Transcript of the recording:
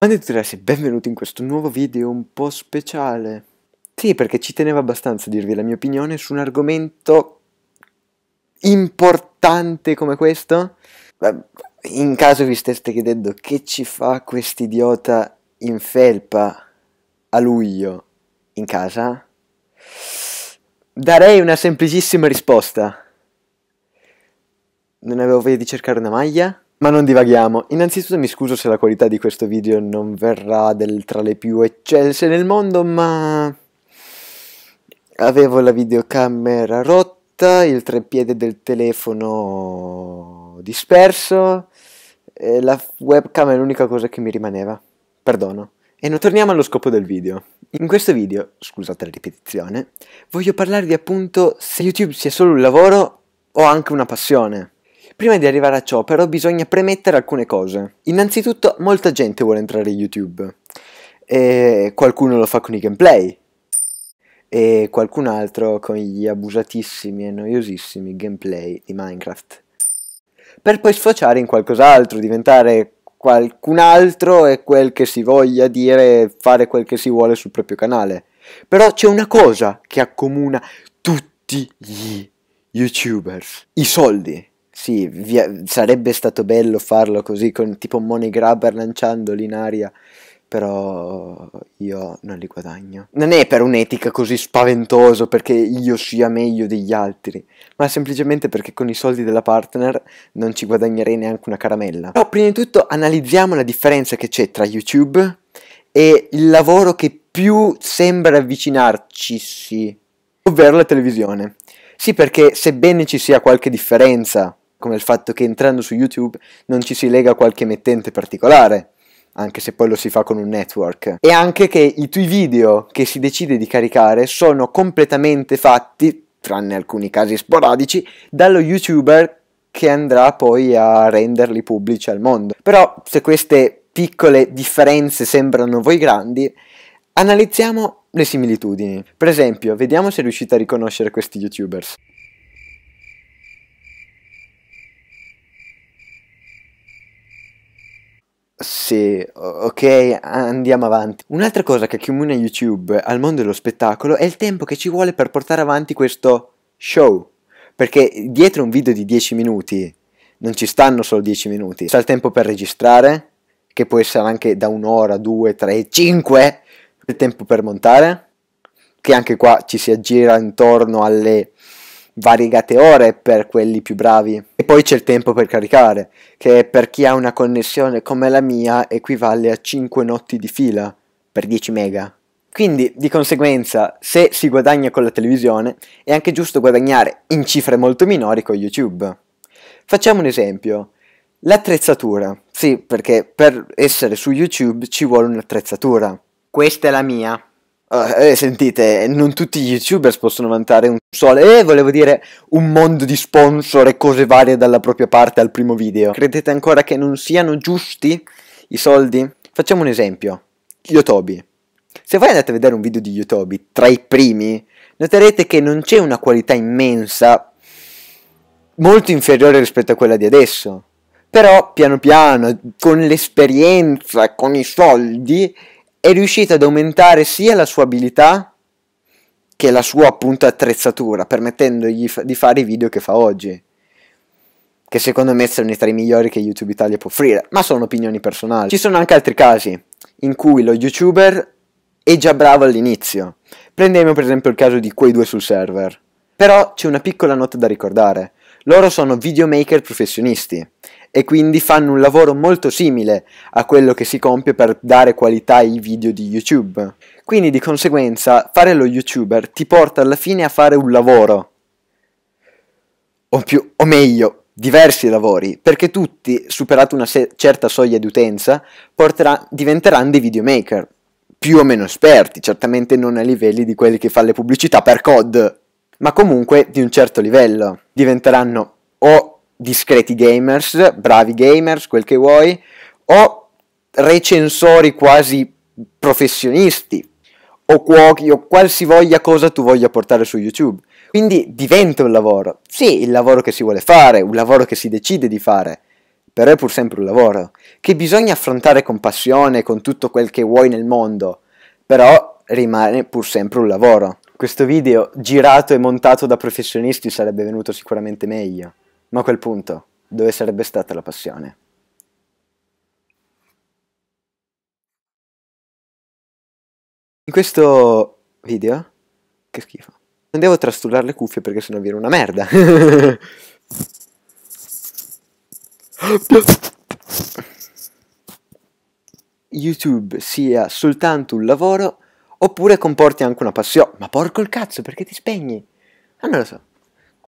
Andate ragazzi, benvenuti in questo nuovo video un po' speciale. Sì, perché ci tenevo abbastanza a dirvi la mia opinione su un argomento importante come questo. In caso vi steste chiedendo che ci fa quest'idiota in felpa a luglio in casa, darei una semplicissima risposta. Non avevo voglia di cercare una maglia? Ma non divaghiamo, innanzitutto mi scuso se la qualità di questo video non verrà del tra le più eccelse nel mondo, ma avevo la videocamera rotta, il treppiede del telefono disperso, e la webcam è l'unica cosa che mi rimaneva, perdono. E non torniamo allo scopo del video. In questo video, scusate la ripetizione, voglio parlarvi appunto se YouTube sia solo un lavoro o anche una passione. Prima di arrivare a ciò però bisogna premettere alcune cose. Innanzitutto molta gente vuole entrare in YouTube. E qualcuno lo fa con i gameplay. E qualcun altro con gli abusatissimi e noiosissimi gameplay di Minecraft. Per poi sfociare in qualcos'altro, diventare qualcun altro e quel che si voglia dire, fare quel che si vuole sul proprio canale. Però c'è una cosa che accomuna tutti gli youtubers, i soldi sì, via, sarebbe stato bello farlo così con tipo money grabber lanciandoli in aria, però io non li guadagno. Non è per un'etica così spaventoso perché io sia meglio degli altri, ma semplicemente perché con i soldi della partner non ci guadagnerei neanche una caramella. Però prima di tutto analizziamo la differenza che c'è tra YouTube e il lavoro che più sembra avvicinarci, sì, ovvero la televisione. Sì, perché sebbene ci sia qualche differenza come il fatto che entrando su YouTube non ci si lega a qualche mettente particolare, anche se poi lo si fa con un network, e anche che i tuoi video che si decide di caricare sono completamente fatti, tranne alcuni casi sporadici, dallo YouTuber che andrà poi a renderli pubblici al mondo. Però se queste piccole differenze sembrano voi grandi, analizziamo le similitudini. Per esempio, vediamo se riuscite a riconoscere questi YouTubers. Sì, ok, andiamo avanti. Un'altra cosa che accomuna YouTube al mondo dello spettacolo è il tempo che ci vuole per portare avanti questo show. Perché dietro un video di 10 minuti non ci stanno solo 10 minuti, c'è il tempo per registrare, che può essere anche da un'ora, due, tre, cinque, il tempo per montare, che anche qua ci si aggira intorno alle variegate ore per quelli più bravi e poi c'è il tempo per caricare che per chi ha una connessione come la mia equivale a 5 notti di fila per 10 mega quindi di conseguenza se si guadagna con la televisione è anche giusto guadagnare in cifre molto minori con youtube facciamo un esempio l'attrezzatura sì perché per essere su youtube ci vuole un'attrezzatura questa è la mia Uh, eh, sentite, non tutti gli youtubers possono vantare un sole, eh, volevo dire, un mondo di sponsor e cose varie dalla propria parte al primo video. Credete ancora che non siano giusti i soldi? Facciamo un esempio. Yotobi. Se voi andate a vedere un video di Yotobi, tra i primi, noterete che non c'è una qualità immensa, molto inferiore rispetto a quella di adesso. Però, piano piano, con l'esperienza, con i soldi, è riuscita ad aumentare sia la sua abilità che la sua appunto attrezzatura, permettendogli fa- di fare i video che fa oggi. Che secondo me sono tra i migliori che YouTube Italia può offrire, ma sono opinioni personali. Ci sono anche altri casi in cui lo youtuber è già bravo all'inizio. Prendiamo per esempio il caso di quei due sul server. Però c'è una piccola nota da ricordare. Loro sono videomaker professionisti e quindi fanno un lavoro molto simile a quello che si compie per dare qualità ai video di YouTube. Quindi di conseguenza fare lo youtuber ti porta alla fine a fare un lavoro. O, più, o meglio, diversi lavori, perché tutti, superata una se- certa soglia di utenza, porterà- diventeranno dei videomaker, più o meno esperti, certamente non a livelli di quelli che fanno le pubblicità per COD, ma comunque di un certo livello. Diventeranno o discreti gamers, bravi gamers, quel che vuoi, o recensori quasi professionisti o cuochi o qualsivoglia cosa tu voglia portare su YouTube. Quindi diventa un lavoro. Sì, il lavoro che si vuole fare, un lavoro che si decide di fare, però è pur sempre un lavoro che bisogna affrontare con passione, con tutto quel che vuoi nel mondo, però rimane pur sempre un lavoro. Questo video girato e montato da professionisti sarebbe venuto sicuramente meglio. Ma a quel punto, dove sarebbe stata la passione? In questo video, che schifo, non devo trastullare le cuffie perché sennò viene una merda. YouTube sia soltanto un lavoro oppure comporti anche una passione. Ma porco il cazzo, perché ti spegni? Ah, non lo so.